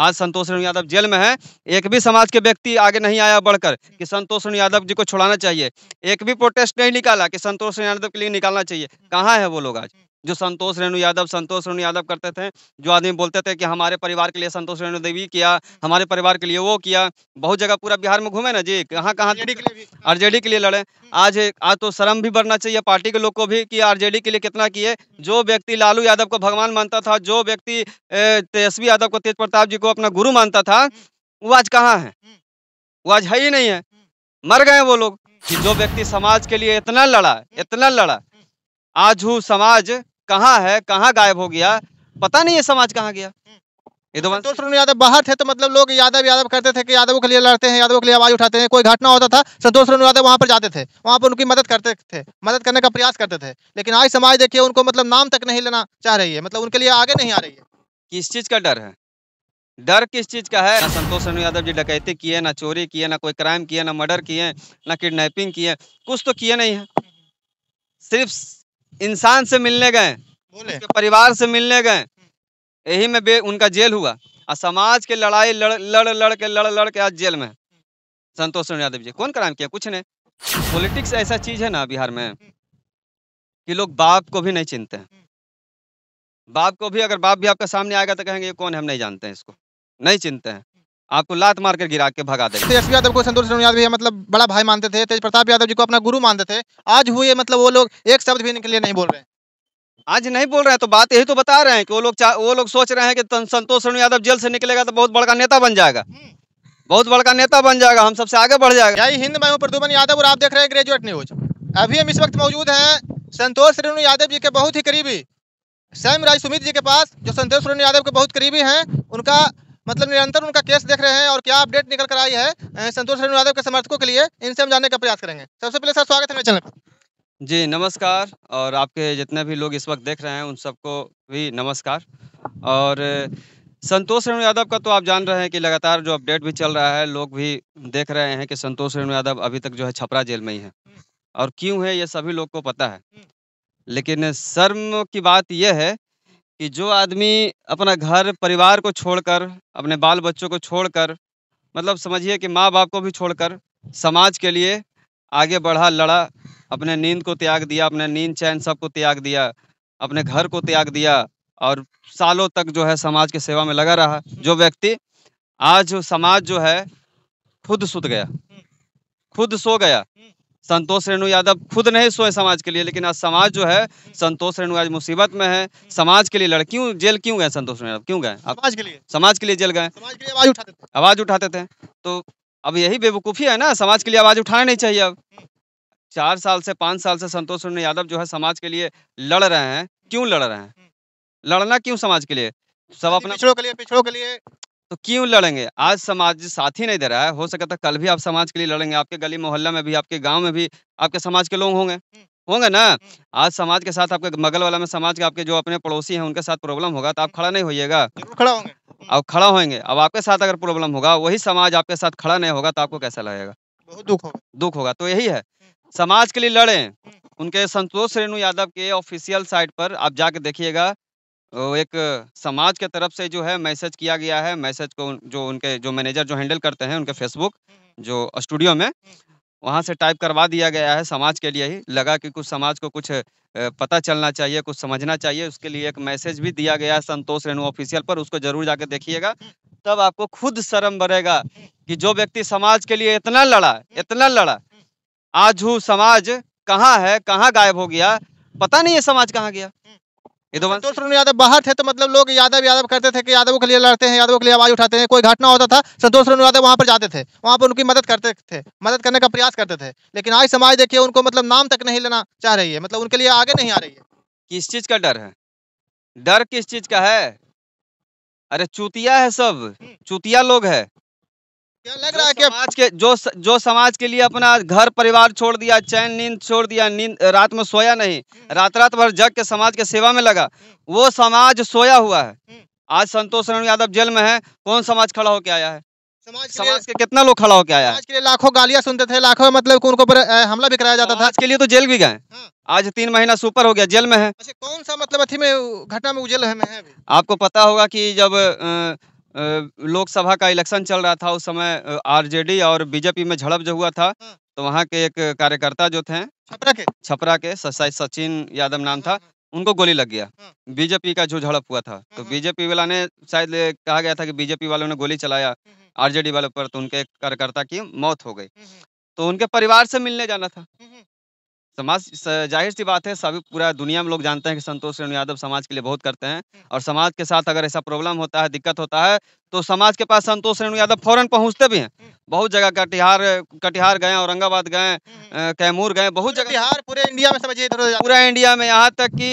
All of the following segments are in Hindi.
आज संतोष रण यादव जेल में है एक भी समाज के व्यक्ति आगे नहीं आया बढ़कर कि संतोष रण यादव जी को छुड़ाना चाहिए एक भी प्रोटेस्ट नहीं निकाला कि संतोष रण यादव के लिए निकालना चाहिए कहाँ है वो लोग आज जो संतोष रेणु यादव संतोष रेणु यादव करते थे जो आदमी बोलते थे कि हमारे परिवार के लिए संतोष रेणु देवी किया हमारे परिवार के लिए वो किया बहुत जगह पूरा बिहार में घूमे ना जी कहाँ कहाँ डी के लिए लड़े आज आज तो शर्म भी बढ़ना चाहिए पार्टी के लोग को भी कि डी के लिए कितना किए जो व्यक्ति लालू यादव को भगवान मानता था जो व्यक्ति तेजस्वी यादव को तेज प्रताप जी को अपना गुरु मानता था वो आज कहाँ है वो आज है ही नहीं है मर गए वो लोग कि जो व्यक्ति समाज के लिए इतना लड़ा इतना लड़ा आज हूँ समाज कहाँ है कहाँ गायब हो गया पता नहीं ये समाज कहाँ गया संतोष हम्म। तो, तो यादव बाहर थे तो मतलब लोग यादव यादव करते थे कि यादवों के लिए लड़ते हैं यादवों के लिए आवाज उठाते हैं कोई घटना होता था संतोष रोनू यादव वहाँ पर जाते थे वहाँ पर उनकी मदद करते थे मदद करने का प्रयास करते थे लेकिन आज समाज देखिए उनको मतलब नाम तक नहीं लेना चाह रही है मतलब उनके लिए आगे नहीं आ रही है किस चीज़ का डर है डर किस चीज़ का है ना संतोष रोनू यादव जी डकैती किए ना चोरी किए ना कोई क्राइम किए ना मर्डर किए ना किडनेपिंग किए कुछ तो किए नहीं है हम्म। सिर्फ इंसान से मिलने गए उनके परिवार से मिलने गए यही में बे उनका जेल हुआ और समाज के लड़ाई लड़ लड़ लड़ के लड़ लड़ के आज जेल में संतोष यादव जी कौन क्राइम किया कुछ नहीं पॉलिटिक्स ऐसा चीज है ना बिहार में कि लोग बाप को भी नहीं चिनते बाप को भी अगर बाप भी आपके सामने आएगा तो कहेंगे ये कौन है हम नहीं जानते हैं इसको नहीं चिनते हैं आपको लात मार कर गिरा के भगा देंगे तेजस्वी तो यादव को संतोष यादव भैया मतलब बड़ा भाई मानते थे तेज प्रताप यादव जी को अपना गुरु मानते थे आज हुए मतलब वो लोग एक शब्द भी इनके लिए नहीं बोल रहे हैं आज नहीं बोल रहे हैं तो बात यही तो बता रहे हैं कि वो लोग वो लोग सोच रहे हैं कि संतोष रणु यादव जेल से निकलेगा तो बहुत बड़का नेता बन जाएगा हम्म। बहुत बड़का नेता बन जाएगा हम सबसे आगे बढ़ जाएगा यही हिंद मैं प्रदुमन यादव और आप देख रहे हैं ग्रेजुएट न्यूज अभी हम इस वक्त मौजूद हैं संतोष रेणु यादव जी के बहुत ही करीबी सैम राज सुमित जी के पास जो संतोष रेणु यादव के बहुत करीबी हैं उनका मतलब निरंतर उनका केस देख रहे हैं और क्या अपडेट निकल कर आई है संतोष रेणु यादव के समर्थकों के लिए इनसे हम जानने का प्रयास करेंगे सबसे पहले सर स्वागत है मेरे चैनल पर जी नमस्कार और आपके जितने भी लोग इस वक्त देख रहे हैं उन सबको भी नमस्कार और संतोष रेणु यादव का तो आप जान रहे हैं कि लगातार जो अपडेट भी चल रहा है लोग भी देख रहे हैं कि संतोष रेणु यादव अभी तक जो है छपरा जेल में ही है हम्म। और क्यों है ये सभी लोग को पता है हम्म। लेकिन शर्म की बात यह है कि जो आदमी अपना घर परिवार को छोड़कर अपने बाल बच्चों को छोड़कर मतलब समझिए कि माँ बाप को भी छोड़कर समाज के लिए आगे बढ़ा लड़ा अपने नींद को त्याग दिया अपने नींद चैन सब को त्याग दिया अपने घर को त्याग दिया और सालों तक जो है समाज के सेवा में लगा रहा जो व्यक्ति आज समाज जो है खुद सुत गया खुद सो गया संतोष रेणु यादव खुद नहीं सोए समाज के लिए लेकिन आज समाज जो है संतोष रेणु आज मुसीबत में है समाज के लिए लड़कियों जेल क्यों गए संतोष रेणु यादव क्यों गए समाज के लिए समाज के लिए जेल गए आवाज उठाते थे आवाज उठाते थे तो अब यही बेवकूफ़ी है ना समाज के लिए आवाज़ उठाना नहीं चाहिए अब हम्म। चार साल से पांच साल से संतोष रेणु यादव जो है समाज के लिए लड़ रहे हैं क्यों लड़ रहे हैं हम्म। लड़ना क्यों समाज के लिए सब अपना पिछड़ों के लिए पिछड़ों के लिए तो क्यों लड़ेंगे आज समाज साथ ही नहीं दे रहा है हो सकता तो कल भी आप समाज के लिए लड़ेंगे आपके गली मोहल्ला में भी आपके गांव में भी आपके समाज के लोग होंगे होंगे ना आज समाज के साथ आपके मगल वाला में समाज के आपके जो अपने पड़ोसी हैं उनके साथ प्रॉब्लम होगा तो आप खड़ा नहीं होइएगा खड़ा होंगे अब खड़ा होंगे अब आपके साथ अगर प्रॉब्लम होगा वही समाज आपके साथ खड़ा नहीं होगा तो आपको कैसा लगेगा बहुत दुख होगा दुख होगा तो यही है समाज के लिए लड़े उनके संतोष रेणु यादव के ऑफिशियल साइट पर आप जाके देखिएगा एक समाज के तरफ से जो है मैसेज किया गया है मैसेज को जो उनके जो मैनेजर जो हैंडल करते हैं उनके फेसबुक जो स्टूडियो में वहाँ से टाइप करवा दिया गया है समाज के लिए ही लगा कि कुछ समाज को कुछ पता चलना चाहिए कुछ समझना चाहिए उसके लिए एक मैसेज भी दिया गया है संतोष रेणु ऑफिशियल पर उसको जरूर जाके देखिएगा तब आपको खुद शर्म भरेगा कि जो व्यक्ति समाज के लिए इतना लड़ा इतना लड़ा आज हूँ समाज कहाँ है कहाँ गायब हो गया पता नहीं है समाज कहाँ गया तो संतोष यादव बाहर थे तो मतलब लोग यादव यादव करते थे कि यादव के लिए लड़ते हैं यादव के लिए आवाज उठाते हैं कोई घटना होता था संतोष रानू यादव वहाँ पर जाते थे वहाँ पर उनकी मदद करते थे मदद करने का प्रयास करते थे लेकिन आज समाज देखिए उनको मतलब नाम तक नहीं लेना चाह रही है मतलब उनके लिए आगे नहीं आ रही है किस चीज का डर है डर किस चीज का है अरे चुतिया है सब हम्म। चुतिया लोग है क्या लग रहा है कि आज के जो जो समाज के लिए अपना घर परिवार छोड़ दिया चैन नींद छोड़ दिया नींद रात में सोया नहीं हम्म। रात रात भर जग के समाज के सेवा में लगा हम्म। वो समाज सोया हुआ है हम्म। आज संतोष रण यादव जेल में है कौन समाज खड़ा होके आया है समाज के समाज के कितना लोग खड़ा होके आया समाज के लिए लाखों गालियां सुनते थे लाखों मतलब उनको पर हमला भी कराया जाता था आज के लिए तो जेल भी गए हाँ। आज तीन महीना सुपर हो गया जेल में है अच्छा, कौन सा मतलब अथी में घटना में उजेल है मैं है आपको पता होगा कि जब लोकसभा का इलेक्शन चल रहा था उस समय आरजेडी और बीजेपी में झड़प जो हुआ था हाँ। तो वहाँ के एक कार्यकर्ता जो थे छपरा के छपरा के शायद सचिन यादव नाम था हाँ, हाँ। उनको गोली लग गया बीजेपी का जो झड़प हुआ था तो बीजेपी वाला ने शायद कहा गया था कि बीजेपी वालों ने गोली चलाया आरजेडी वालों पर तो उनके कार्यकर्ता की मौत हो गई तो उनके परिवार से मिलने जाना था समाज जाहिर सी बात है सभी पूरा दुनिया में लोग जानते हैं कि संतोष रेणु यादव समाज के लिए बहुत करते हैं और समाज के साथ अगर ऐसा प्रॉब्लम होता है दिक्कत होता है तो समाज के पास संतोष रेणु यादव फौरन पहुंचते भी हैं बहुत जगह कटिहार कटिहार गए औरंगाबाद गए कैमूर गए बहुत जगह बिहार पूरे इंडिया में समझिए पूरा इंडिया में यहाँ तक की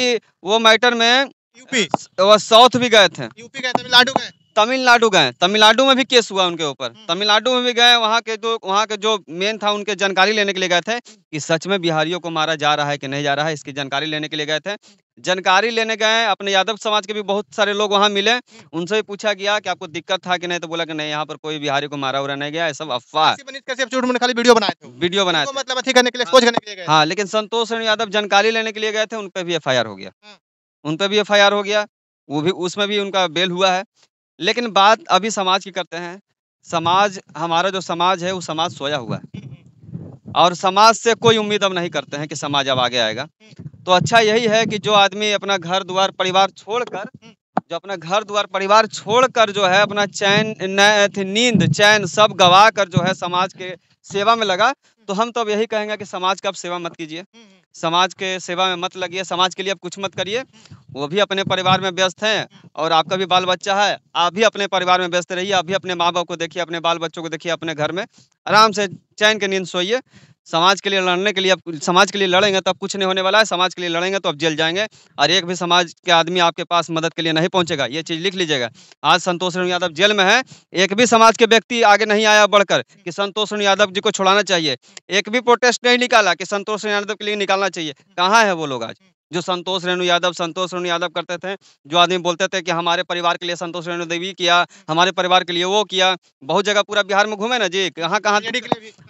वो मैटर में यूपी साउथ भी गए थे यूपी गए तमिलनाडु गए तमिलनाडु गए तमिलनाडु में भी केस हुआ उनके ऊपर हम्म। तमिलनाडु में भी गए वहाँ के जो तो, वहाँ के जो मेन था उनके जानकारी लेने के लिए गए थे कि सच में बिहारियों को मारा जा रहा है कि नहीं जा रहा है इसकी जानकारी लेने के लिए गए थे जानकारी लेने गए अपने यादव समाज के भी बहुत सारे लोग वहाँ मिले उनसे भी पूछा गया कि आपको दिक्कत था कि नहीं तो बोला कि नहीं यहाँ पर कोई बिहारी को मारा उरा नहीं गया ये सब अफवाह खाली वीडियो बनाए मतलब हाँ लेकिन संतोष यादव जानकारी लेने के लिए गए थे उन पर भी एफ हो गया हम्म। उन पर भी एफ हो गया वो भी उसमें भी उनका बेल हुआ है लेकिन बात अभी समाज की करते हैं समाज हमारा जो समाज है वो समाज सोया हुआ है और समाज से कोई उम्मीद अब नहीं करते हैं कि समाज अब आगे आएगा तो अच्छा यही है कि जो आदमी अपना घर द्वार परिवार छोड़कर जो अपना घर द्वार परिवार छोड़कर जो है अपना चैन नींद चैन सब गवा कर जो है समाज के सेवा में लगा तो हम तो अब यही कहेंगे कि समाज का आप सेवा मत कीजिए हम्म, हम्म। समाज के सेवा में मत लगिए समाज के लिए आप कुछ मत करिए वो भी अपने परिवार में व्यस्त हैं और आपका भी बाल बच्चा है आप भी अपने परिवार में व्यस्त रहिए आप भी अपने माँ बाप को देखिए अपने बाल बच्चों को देखिए अपने घर में आराम से चैन के नींद सोइए समाज के लिए लड़ने के लिए आप समाज के लिए लड़ेंगे तो अब कुछ नहीं होने वाला है समाज के लिए लड़ेंगे तो अब जेल जाएंगे और एक भी समाज के आदमी आपके पास मदद के लिए नहीं पहुंचेगा ये चीज़ लिख लीजिएगा आज संतोष रण यादव जेल में है एक भी समाज के व्यक्ति आगे नहीं आया बढ़कर कि संतोष रण यादव जी को छुड़ाना चाहिए एक भी प्रोटेस्ट नहीं निकाला कि संतोष रण यादव के लिए निकालना चाहिए कहाँ है वो लोग आज जो संतोष रेणु यादव संतोष रेणु यादव करते थे जो आदमी बोलते थे कि हमारे परिवार के लिए संतोष रेणु देवी किया हमारे परिवार के लिए वो किया बहुत जगह पूरा बिहार में घूमे ना जी कहाँ कहाँ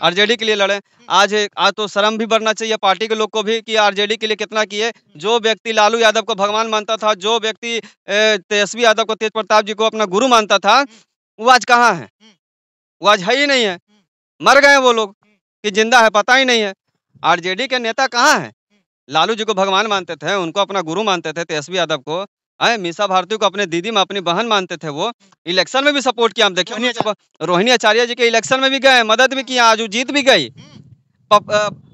आरजेडी के लिए लड़े आज आज तो शर्म भी बढ़ना चाहिए पार्टी के लोग को भी कि आरजेडी के लिए कितना किए जो व्यक्ति लालू यादव को भगवान मानता था जो व्यक्ति तेजस्वी यादव को तेज प्रताप जी को अपना गुरु मानता था वो आज कहाँ है वो आज है ही नहीं है मर गए वो लोग कि जिंदा है पता ही नहीं है आरजेडी के नेता कहाँ हैं लालू जी को भगवान मानते थे उनको अपना गुरु मानते थे तेजस्वी यादव को आए मीसा भारती को अपने दीदी में अपनी बहन मानते थे वो इलेक्शन में भी सपोर्ट किया हम देखिए रोहिणी आचार्य जी के इलेक्शन में भी गए मदद भी किया आज जीत भी गई हम्म।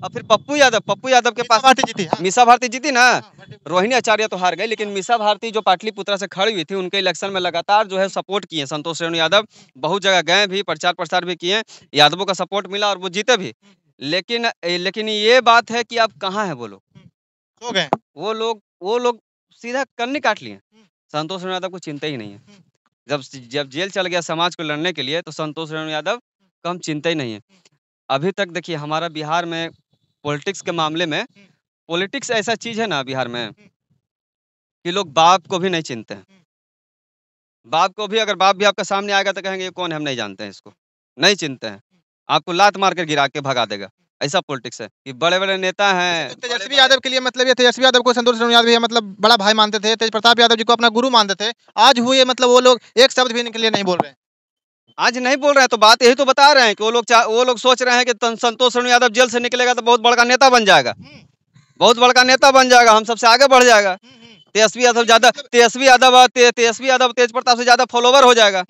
फिर पप्पू यादव पप्पू यादव के पास भारती जीती हाँ। मीसा भारती जीती ना हाँ, हाँ, हाँ। रोहिणी आचार्य तो हार गई लेकिन मीसा भारती जो पाटलिपुत्रा से खड़ी हुई थी उनके इलेक्शन में लगातार जो है सपोर्ट किए संतोष रेणु यादव बहुत जगह गए भी प्रचार प्रसार भी किए यादवों का सपोर्ट मिला और वो जीते भी लेकिन लेकिन ये बात है कि आप कहाँ है बोलो लोग गए वो लोग वो लोग सीधा कन्नी काट लिए हम्म। संतोष रेणु यादव को चिंता ही नहीं है हम्म। जब जब जेल चल गया समाज को लड़ने के लिए तो संतोष रेणु यादव को हम हम्म। चिंता ही नहीं है अभी तक देखिए हमारा बिहार में पॉलिटिक्स के मामले में पॉलिटिक्स ऐसा चीज है ना बिहार में कि लोग बाप को भी नहीं चिंते हैं बाप को भी अगर बाप भी आपका सामने आएगा तो कहेंगे ये कौन है हम नहीं जानते हैं इसको नहीं चिंते हैं आपको लात मार कर गिरा के भगा देगा ऐसा पॉलिटिक्स है कि बड़े बड़े नेता हैं तेजस्वी यादव के लिए मतलब ये तेजस्वी यादव को संतोष यादव भी मतलब बड़ा भाई मानते थे तेज प्रताप यादव जी को अपना गुरु मानते थे आज हुए मतलब वो लोग एक शब्द भी इनके लिए नहीं बोल रहे हैं आज नहीं बोल रहे हैं तो बात यही तो बता रहे हैं कि वो लोग वो लोग सोच रहे हैं कि संतोष रणु यादव जेल से निकलेगा तो बहुत बड़का नेता बन जाएगा हम्म। बहुत बड़का नेता बन जाएगा हम सबसे आगे बढ़ जाएगा हम्म, हम्म। तेजस्वी यादव ज्यादा तेजस्वी यादव तेजस्वी यादव तेज प्रताप से ज्यादा फॉलोवर हो जाएगा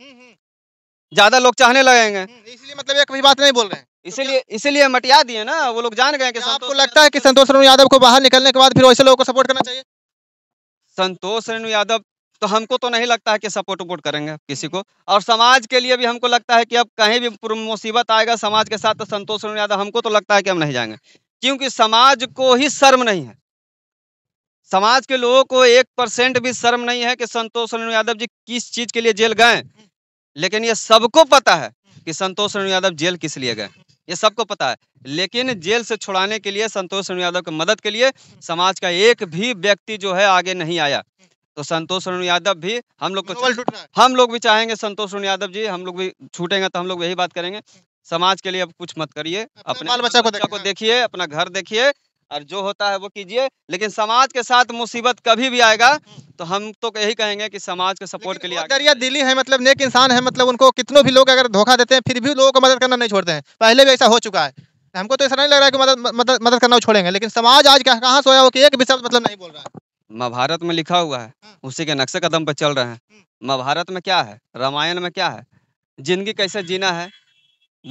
ज्यादा लोग चाहने लगेंगे इसलिए मतलब एक भी बात नहीं बोल रहे हैं इसीलिए इसीलिए मटिया दिए ना वो लोग जान गए कि आपको लगता है कि संतोष रेणु यादव को बाहर निकलने के बाद फिर वैसे लोगों को सपोर्ट करना चाहिए संतोष रेणु यादव तो हमको तो नहीं लगता है कि सपोर्ट वपोर्ट करेंगे किसी हम्म। को और समाज के लिए भी हमको लगता है कि अब कहीं भी मुसीबत आएगा समाज के साथ तो संतोष रेणु यादव हमको तो लगता है कि हम नहीं जाएंगे क्योंकि समाज को ही शर्म नहीं है समाज के लोगों को एक परसेंट भी शर्म नहीं है कि संतोष रेणु यादव जी किस चीज के लिए जेल गए लेकिन ये सबको पता है कि संतोष रेणु यादव जेल किस लिए गए ये सबको पता है लेकिन जेल से छुड़ाने के लिए संतोष सोनू यादव की मदद के लिए समाज का एक भी व्यक्ति जो है आगे नहीं आया तो संतोष सोनू यादव भी हम लोग को हम लोग भी चाहेंगे संतोष सोनू यादव जी हम लोग भी छूटेंगे तो हम लोग यही बात करेंगे समाज के लिए अब कुछ मत करिए अपने, अपने बाल बच्चा को देखिए अपना घर देखिए और जो होता है वो कीजिए लेकिन समाज के साथ मुसीबत कभी भी आएगा तो हम तो यही कहेंगे कि समाज के सपोर्ट के लिए अगर ये दिल्ली है मतलब नेक इंसान है मतलब उनको कितनों भी लोग अगर धोखा देते हैं फिर भी लोगों को मदद करना नहीं छोड़ते हैं पहले भी ऐसा हो चुका है हमको तो ऐसा नहीं लग रहा है कि मदद मदद मदद करना छोड़ेंगे लेकिन समाज आज कहाँ से हो कि एक भी शब्द मतलब नहीं बोल रहा है महाभारत में लिखा हुआ है हाँ। उसी के नक्शे कदम पर चल रहे हैं महाभारत में क्या है रामायण में क्या है जिंदगी कैसे जीना है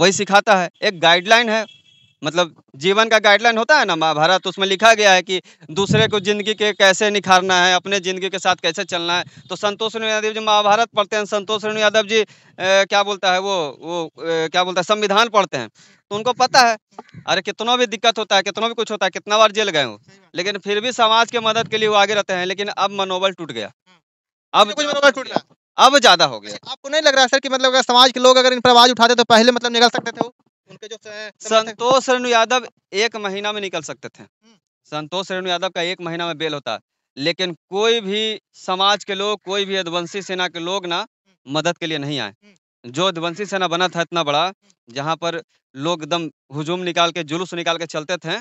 वही सिखाता है एक गाइडलाइन है मतलब जीवन का गाइडलाइन होता है ना महाभारत उसमें लिखा गया है कि दूसरे को जिंदगी के कैसे निखारना है अपने जिंदगी के साथ कैसे चलना है तो संतोष रेणु यादव जी महाभारत पढ़ते हैं संतोष रेणु यादव जी ए, क्या बोलता है वो वो ए, क्या बोलता है संविधान पढ़ते हैं तो उनको पता है अरे कितना भी दिक्कत होता है कितना भी कुछ होता है कितना बार जेल गए हो लेकिन फिर भी समाज की मदद के लिए वो आगे रहते हैं लेकिन अब मनोबल टूट गया हम्म। अब कुछ मनोबल टूट गया अब ज्यादा हो गया अच्छा, आपको नहीं लग रहा सर कि मतलब समाज के लोग अगर इन पर आवाज उठाते तो पहले मतलब निकल सकते थे उनके जो संतोष रेणु यादव एक महीना में निकल सकते थे हम्म। संतोष रेणु यादव का एक महीना में बेल होता लेकिन कोई भी समाज के लोग कोई भी यदवंशी सेना के लोग ना हम्म। मदद के लिए नहीं आए हम्म। जो यदवंशी सेना बना था इतना बड़ा जहाँ पर लोग एकदम हुजूम निकाल के जुलूस निकाल के चलते थे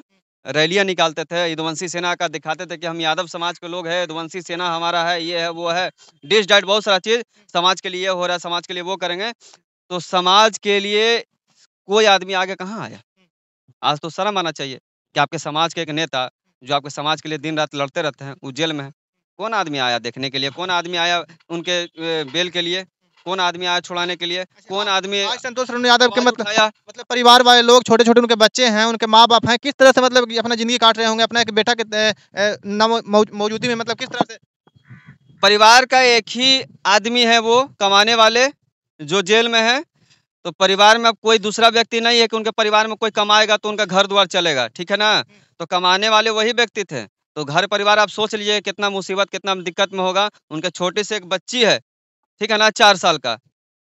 रैलियाँ निकालते थे यदवंशी सेना का दिखाते थे कि हम यादव समाज के लोग हैं यदवंशी सेना हमारा है ये है वो है डिश डाइट बहुत सारा चीज़ समाज के लिए हो रहा है समाज के लिए वो करेंगे तो समाज के लिए कोई आदमी आगे कहाँ आया आज तो शर्म आना चाहिए कि आपके समाज के एक नेता जो आपके समाज के लिए दिन रात लड़ते रहते हैं वो जेल में कौन आदमी आया देखने के लिए कौन आदमी आया उनके बेल के लिए कौन आदमी आया छुड़ाने के लिए अच्छा, कौन हाँ, आदमी संतोष रनु यादव के मतलब मतलब परिवार वाले लोग छोटे छोटे उनके बच्चे हैं उनके माँ बाप हैं किस तरह से मतलब अपना जिंदगी काट रहे होंगे अपना एक बेटा के मौजूदगी में मतलब किस तरह से परिवार का एक ही आदमी है वो कमाने वाले जो जेल में है तो परिवार में अब कोई दूसरा व्यक्ति नहीं है कि उनके परिवार में कोई कमाएगा तो उनका घर द्वार चलेगा ठीक है ना तो कमाने वाले वही व्यक्ति थे तो घर परिवार आप सोच लीजिए कितना मुसीबत कितना दिक्कत में होगा उनके छोटी से एक बच्ची है ठीक है ना चार साल का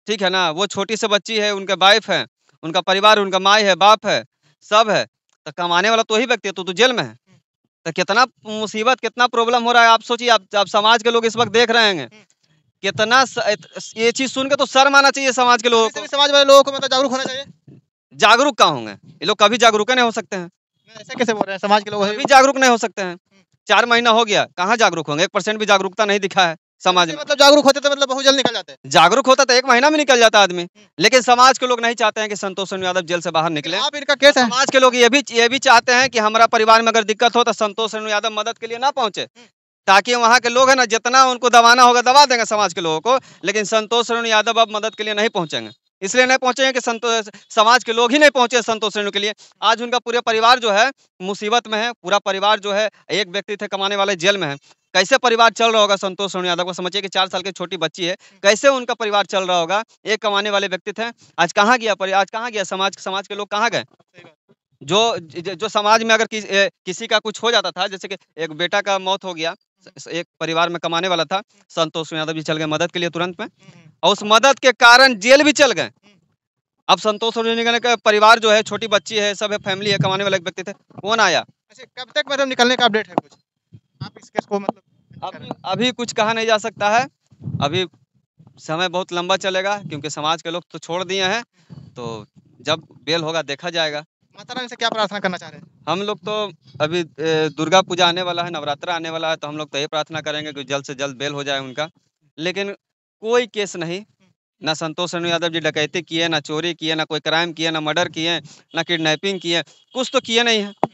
ठीक है ना वो छोटी से बच्ची है उनके वाइफ है उनका परिवार उनका माई है बाप है सब है तो कमाने वाला तो ही व्यक्ति है तो तू जेल में है तो कितना मुसीबत कितना प्रॉब्लम हो रहा है आप सोचिए आप, आप समाज के लोग इस वक्त देख रहे हैं कितना ये चीज सुन के तो शर्म आना चाहिए समाज के लोगों को समाज वाले लोगों को मतलब जागरूक होना चाहिए जागरूक कहा होंगे ये लोग कभी जागरूक नहीं हो सकते हैं ऐसे कैसे बोल रहे हैं समाज के लोग कभी जागरूक नहीं हो सकते हैं चार महीना हो गया कहाँ जागरूक होंगे एक परसेंट भी जागरूकता नहीं दिखा है समाज में मतलब जागरूक होते तो मतलब बहुत जल्द निकल जाते हैं जागरूक होता तो एक महीना में निकल जाता आदमी हम्म। लेकिन समाज के लोग नहीं चाहते हैं कि संतोष यादव जेल से बाहर निकले आप इनका केस है समाज के लोग ये भी ये भी चाहते हैं कि हमारा परिवार में अगर दिक्कत हो तो संतोष सोनू यादव मदद के लिए ना पहुंचे हम्म। ताकि वहाँ के लोग है ना जितना उनको दबाना होगा दबा देंगे समाज के लोगों को लेकिन संतोष रेणु यादव अब मदद के लिए नहीं पहुँचेंगे इसलिए नहीं पहुँचेंगे कि संतोष समाज के लोग ही नहीं पहुँचे संतोष रेणु के लिए आज उनका पूरे परिवार जो है मुसीबत में है पूरा परिवार जो है एक व्यक्ति थे कमाने वाले जेल में है कैसे परिवार चल रहा होगा संतोष रेणु यादव को समझिए कि चार साल की छोटी बच्ची है कैसे उनका परिवार चल रहा होगा एक कमाने वाले व्यक्ति थे आज कहाँ गया आज कहाँ गया समाज समाज के लोग कहाँ गए जो जो समाज में अगर कि, किसी का कुछ हो जाता था जैसे कि एक बेटा का मौत हो गया हम्म। एक परिवार में कमाने वाला था संतोष यादव जी चल गए मदद के लिए तुरंत में हम्म। और उस मदद के कारण जेल भी चल गए हम्म। अब संतोष निकलने का परिवार जो है छोटी बच्ची है सब है फैमिली है कमाने वाले व्यक्ति थे वो ना आया अच्छा, कब तक मतलब निकलने का अपडेट है कुछ आप इस केस को मतलब अभी अभी कुछ कहा नहीं जा सकता है अभी समय बहुत लंबा चलेगा क्योंकि समाज के लोग तो छोड़ दिए हैं तो जब बेल होगा देखा जाएगा माता रानी से क्या प्रार्थना करना चाह रहे हैं हम लोग तो अभी दुर्गा पूजा आने वाला है नवरात्रा आने वाला है तो हम लोग तो ये प्रार्थना करेंगे कि जल्द से जल्द बेल हो जाए उनका लेकिन कोई केस नहीं ना संतोष रेणु यादव जी डकैती किए ना चोरी किए ना कोई क्राइम किए ना मर्डर किए ना किडनैपिंग किए कुछ तो किए नहीं है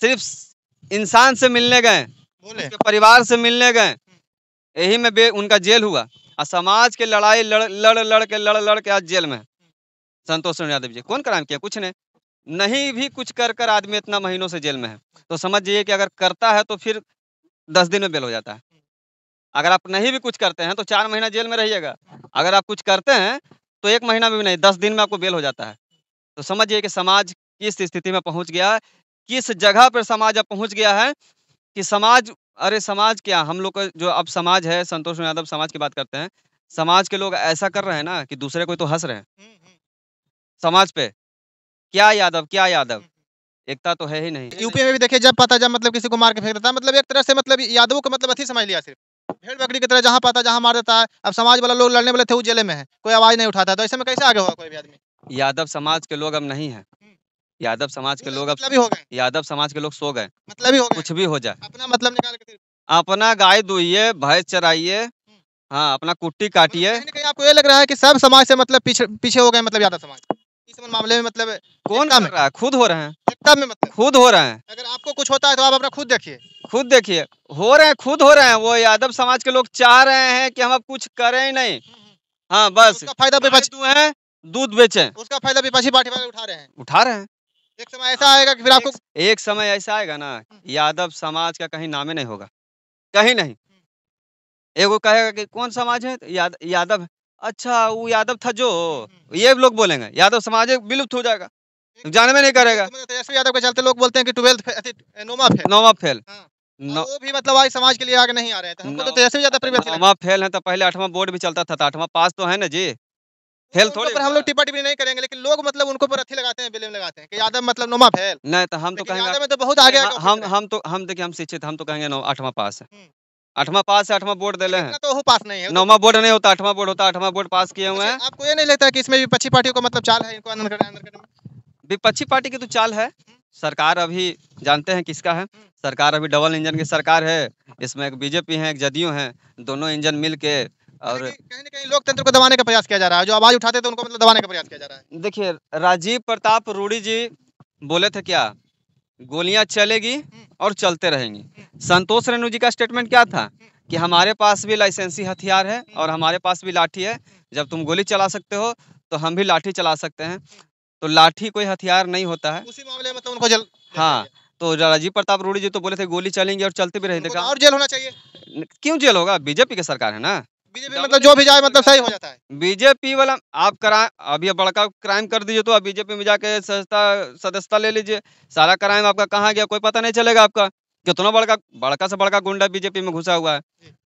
सिर्फ इंसान से मिलने गए उसके परिवार से मिलने गए यही में बे उनका जेल हुआ और समाज के लड़ाई लड़ लड़ लड़ के लड़ लड़ के आज जेल में संतोष रेणु यादव जी कौन क्राइम किया कुछ नहीं नहीं भी कुछ कर कर आदमी इतना महीनों से जेल में है तो समझ जाइए कि अगर करता है तो फिर दस दिन में बेल हो जाता है अगर आप नहीं भी कुछ करते हैं तो चार महीना जेल में रहिएगा अगर आप कुछ करते हैं तो एक महीना में भी नहीं दस दिन में आपको बेल हो जाता है तो समझिए कि समाज किस स्थिति में पहुंच गया है किस जगह पर समाज अब पहुंच गया है कि समाज अरे समाज क्या हम लोग का जो अब समाज है संतोष यादव समाज की बात करते हैं समाज के लोग ऐसा कर रहे हैं ना कि दूसरे कोई तो हंस रहे हैं हम्म, हम्म। समाज पे क्या यादव क्या यादव हम्म, हम्म। एकता तो है ही नहीं यूपी में भी देखिए जब पता जब मतलब किसी को मार के फेंक देता है मतलब एक तरह से मतलब यादवों को मतलब अथी समझ लिया सिर्फ भेड़ बकरी की तरह जहाँ पाता जहाँ मार देता है अब समाज वाला लोग लड़ने वाले थे वो जेल में है कोई आवाज नहीं उठाता तो ऐसे में कैसे आगे होगा कोई भी आदमी यादव समाज के लोग अब नहीं है हम्म। यादव समाज के मतलब लोग अब मतलब हो गए यादव समाज के लोग सो गए मतलब हो कुछ भी हो जाए अपना मतलब निकाल के अपना गाय दुइये भैंस चराइए हाँ अपना कुट्टी काटिए मतलब आपको ये लग रहा है की सब समाज से मतलब पीछे हो गए मतलब यादव समाज इस मामले में मतलब कौन काम रहा है खुद हो रहे हैं एकता में मतलब खुद हो रहे हैं अगर आपको कुछ होता है तो आप अपना खुद देखिए खुद देखिए हो रहे हैं खुद हो रहे हैं वो यादव समाज के लोग चाह रहे हैं कि हम अब कुछ करें ही नहीं हम्म, हम्म। हाँ बस उसका फायदा विपक्षी है दूध बेचे उसका फायदा विपक्षी पार्टी वाले उठा रहे हैं उठा रहे हैं एक समय ऐसा आएगा कि फिर आपको एक समय ऐसा आएगा ना यादव हम्म। समाज का कहीं नामे नहीं होगा कहीं नहीं एगो कहेगा कि कौन समाज है याद, यादव अच्छा वो यादव था जो हम्म। ये लोग बोलेंगे यादव समाज विलुप्त हो जाएगा जाने में नहीं करेगा तेजस्वी तो यादव के चलते लोग बोलते हैं कि ट्वेल्थ नोमा फेल नोमा फेल हाँ, नो... तो वो भी मतलब आज समाज के लिए आगे नहीं आ रहे थे तो हमको तो तेजस्वी यादव नोमा फेल है तो पहले आठवां बोर्ड भी चलता था आठवां पास तो है ना जी फेल थोड़े पर हम लोग टिप्पा टिप्पणी नहीं करेंगे लेकिन लोग मतलब उनको पर अथी लगाते हैं बिलेम लगाते हैं कि यादव मतलब नोमा फेल नहीं तो हम तो कहेंगे यादव में तो बहुत आगे हाँ, हम हम तो हम देखिए हम शिक्षित हम तो कहेंगे आठवां पास है हम्म। आठवा पास है आठवा बोर्ड दिले हैं तो पास नहीं है नौवा बोर्ड नहीं होता आठवा बोर्ड होता आठवा बोर्ड पास किए हुए हैं अच्छा, आपको ये नहीं लगता कि इसमें विपक्षी पार्टियों का मतलब चाल है इनको अंदर विपक्षी पार्टी की तो चाल है सरकार अभी जानते हैं किसका है सरकार अभी डबल इंजन की सरकार है इसमें एक बीजेपी है एक जदयू है दोनों इंजन मिल के और कहीं ना कहीं लोकतंत्र को दबाने का प्रयास किया जा रहा है जो आवाज उठाते थे उनको मतलब दबाने का प्रयास किया जा रहा है देखिए राजीव प्रताप रूढ़ी जी बोले थे क्या गोलियां चलेगी और चलते रहेंगी संतोष रेणु जी का स्टेटमेंट क्या था कि हमारे पास भी लाइसेंसी हथियार है और हमारे पास भी लाठी है जब तुम गोली चला सकते हो तो हम भी लाठी चला सकते हैं तो लाठी कोई हथियार नहीं होता है उसी मामले में तो उनको जल हाँ तो राजीव प्रताप रूढ़ी जी तो बोले थे गोली चलेंगे और चलते भी रहेंगे तो और जेल होना चाहिए क्यों जेल होगा बीजेपी की सरकार है ना बीजेपी मतलब जो भी जाए मतलब सही हो जाता है बीजेपी वाला आप क्राइम अभी बड़का क्राइम कर दीजिए तो आप बीजेपी में जाके सदस्यता सदस्यता ले लीजिए सारा क्राइम आपका कहाँ गया कोई पता नहीं चलेगा आपका कितना बड़का बड़का से बड़का गुंडा बीजेपी में घुसा हुआ है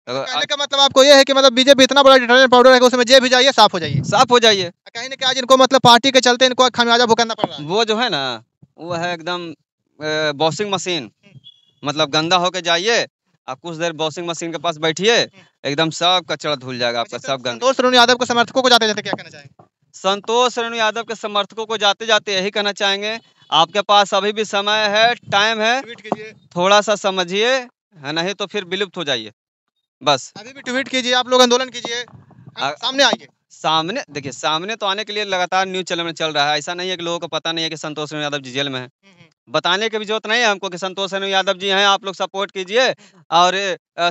तो तो कहने का मतलब आपको ये है कि मतलब बीजेपी इतना बड़ा डिटर्जेंट पाउडर है उसमें जे भी जाइए साफ हो जाइए साफ हो जाइए कहीं ना कहीं इनको मतलब पार्टी के चलते इनको खामियाजा भुगतना पड़ रहा है वो जो है ना वो है एकदम वॉशिंग मशीन मतलब गंदा होके जाइए आप कुछ देर वॉशिंग मशीन के पास बैठिए एकदम सब कचरा धुल जाएगा आपका अच्छा, सब संतोष रेणु यादव के समर्थकों को जाते जाते क्या कहना चाहेंगे संतोष रेणु यादव के समर्थकों को जाते जाते यही कहना चाहेंगे आपके पास अभी भी समय है टाइम है थोड़ा सा समझिए है नहीं तो फिर विलुप्त हो जाइए बस अभी भी ट्वीट कीजिए आप लोग आंदोलन कीजिए सामने आइए सामने देखिए सामने तो आने के लिए लगातार न्यूज चैनल में चल रहा है ऐसा नहीं है कि लोगों को पता नहीं है कि संतोष रेणु यादव जी जेल में है हम्म, हम्म। बताने की भी जरूरत नहीं है हमको कि संतोष रेणु यादव जी हैं आप लोग सपोर्ट कीजिए और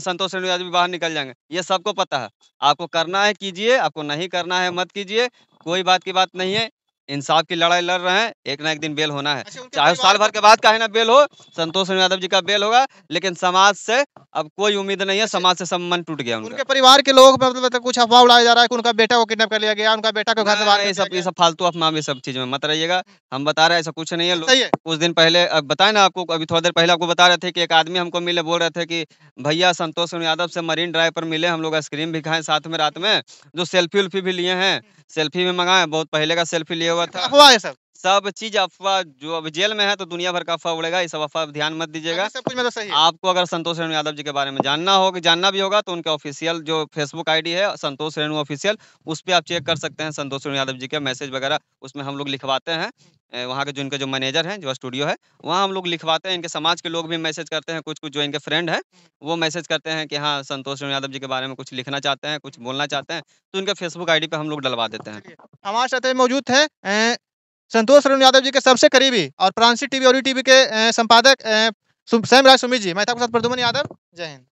संतोष रेणु यादव बाहर निकल जाएंगे ये सबको पता है आपको करना है कीजिए आपको नहीं करना है मत कीजिए कोई बात की बात नहीं है इंसाफ की लड़ाई लड़ रहे हैं एक ना एक दिन बेल होना है अच्छा, चाहे साल भर के बाद का है ना बेल हो संतोष यादव जी का बेल होगा लेकिन समाज से अब कोई उम्मीद नहीं है समाज से संबंध टूट गया उनके परिवार के लोग मतलब कुछ अफवाह उड़ाया जा रहा है कि उनका बेटा को किडनैप कर लिया गया उनका बेटा को घर से बाहर सब ये सब फालतू अफवाह में सब चीज में मत रहिएगा हम बता रहे हैं ऐसा कुछ नहीं है कुछ दिन पहले अब बताए ना आपको अभी थोड़ी देर पहले आपको बता रहे थे कि एक आदमी हमको मिले बोल रहे थे कि भैया संतोष यादव से मरीन ड्राइव पर मिले हम लोग आइसक्रीम भी खाए साथ में रात में जो सेल्फी उल्फी भी लिए हैं सेल्फी भी मंगाए बहुत पहले का सेल्फी लिए हुआ था हुआ है सब सब चीज अफवाह जो अब जेल में है तो दुनिया भर का अफवाह उड़ेगा ये सब अफवाह ध्यान मत दीजिएगा हाँ, सब कुछ मतलब सही है। आपको अगर संतोष रेणु यादव जी के बारे में जानना होगा जानना भी होगा तो उनके ऑफिशियल जो फेसबुक आईडी है संतोष रेणु ऑफिशियल उस पर आप चेक कर सकते हैं संतोष रेणु यादव जी के मैसेज वगैरह उसमें हम लोग लिखवाते हैं वहाँ के जो इनके जो मैनेजर हैं जो स्टूडियो है वहाँ हम लोग लिखवाते हैं इनके समाज के लोग भी मैसेज करते हैं कुछ कुछ जो इनके फ्रेंड हैं वो मैसेज करते हैं कि हाँ संतोष रेणु यादव जी के बारे में कुछ लिखना चाहते हैं कुछ बोलना चाहते हैं तो इनके फेसबुक आईडी पे हम लोग डलवा देते हैं हमारे साथ मौजूद है संतोष अरुण यादव जी के सबसे करीबी और प्रांसी टीवी और टीवी के संपादक राज सुमित जी मैं था आपके साथ प्रदुमन यादव जय हिंद